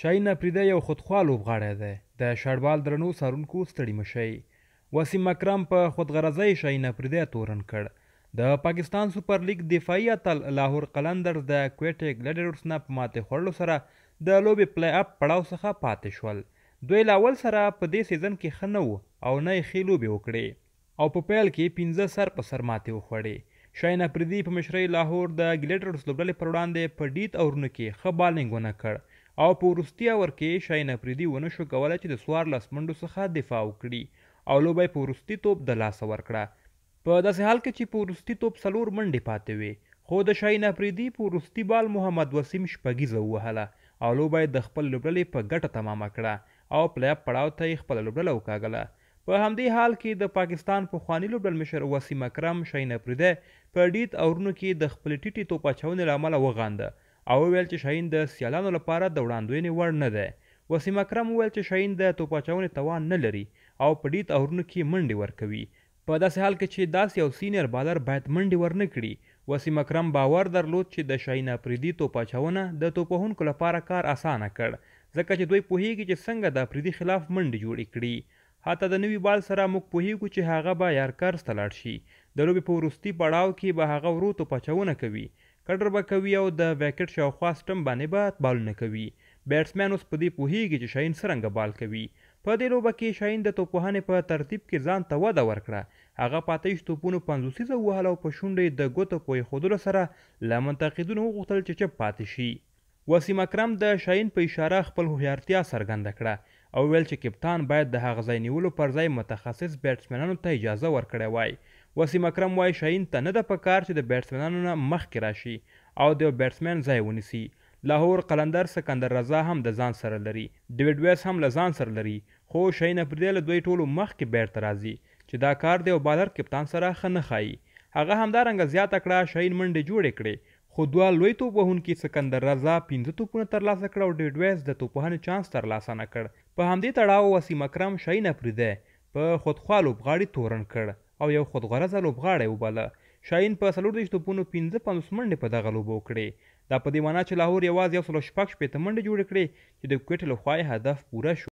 شاین پریده یو خودخوا لوبغاړی دی د شړبال درنو سارونکو ستړي مشي وسیم اکرم په خودغرضۍ شاین پریده تورن کړ د پاکستان سپر لیګ دفاعي اتل لاهور قلندرز د کوټې ګلیډرز نه په ماته خوړلو سره د لوبې پلی اپ پړاو څخه پاتې شول دوی لاول سره په دې سیزن کې ښه نه او نه یې ښې لوبې وکړې او په پیل کې پنځه سر په سر ماتې وخوړې شاین پردي په مشرۍ لاهور د ګلیډرز لوبډلې پر وړاندې په ډیت اورونو کې ښه بالینګ ونه کړ او په وروستي اوور کې شاین افریدي ونه شو کولی چې د څوارلس منډو څخه دفاع وکړي او لوبه په وروستي توپ د لاسه ورکړه په داسې حال کې چې په وروستي توپ څلور منډې پاتې وې خو د شاین افریدي په وروستي بال محمد وسیم شپږیزه ووهله او لوبه د خپل لوبډلې په ګټه تمامه کړه او پلی اپ پړاو ته یې خپله لوبډله وکاږله په همدې حال کې د پاکستان پخوانی لوبډل مشر وسیم اکرم شاین افریده په ډیت اورونو کې د خپل ټیټې توپ اچونې له امله وغانده او ویل چې شاهین د سیالانو لپاره د وړاندوینې وړ نه دی وسیم اکرم وویل چې شاهین د توپ اچونې توان نه لري او په ډېر تهرونو کې منډې ورکوي په داسې حال کې چې داسې یو سینیر بالر باید منډې ورنه کړي وسیم اکرم باور درلود چې د شاهین افریدي توپ اچونه د توپوهونکو لپاره کار اسانه کړ ځکه چې دوی پوهیږي چې څنګه د افریدي خلاف منډې جوړې کړي حتی د نوي بال سره موږ پوهیږو چې هغه به یارکرز ته لاړ شي د لوبې په وروستي پړاو کې به هغه ورو توپ اچونه کوي کډر به کوي او د ویکټ شاوخوا سټم باندې به بالونه کوي بیټسمین اوس په دې پوهیږي چې شاین څرنګه بال کوي په دې لوبه کې شاین د توپوهنې په ترتیب کې ځان ته وده ورکړه هغه پاتېش توپونو 50 سیزه وهل او په شونډې د ګوتو په خودلو سره له منتقدونو وغوښتل چې چپ پاتې شي وسیم اکرم د شاین په اشاره خپل هوښیارتیا څرګنده کړه او ویل چې کپتان باید د هغه ځای نیولو پر ځای متخصص بیټسمنانو ته اجازه ورکړې وای وسیم اکرم وای شاهین ته نه د پکار چې د بیټسمنانو نه مخکې راشي او د بیټسمن ځای ونیسي لاهور قلندر سکندر رضا هم د ځان سره لري ډیوډ ویس هم له ځان سره لري خو شاهین افریدی له دوی ټولو مخکې بیرته راځي چې دا کار دی او بالر کپتان سره ښه نه ښایي هغه همدارنګه زیاته کړه شاهین منډې جوړې کړې خو دوه لوی توپ وهونکي سکندر رضا پنځه توپونه ترلاسه کړ او ډیډویز د توپوهنې چانس ترلاسه نه کړ په همدې تړاو وسیم اکرم شی نه پرېده په خودخوا لوبغاړي تورن کړ او یو خودغرضه لوبغاړی وباله شاین په څلور دېرش توپونو پنځه پنځوس منډې په دغه لوبو کړې دا په دې معنا چې لاهور یوازې یو سلو شپږ شپېته منډې جوړې کړې چې د کوټې لخوا هدف پوره شو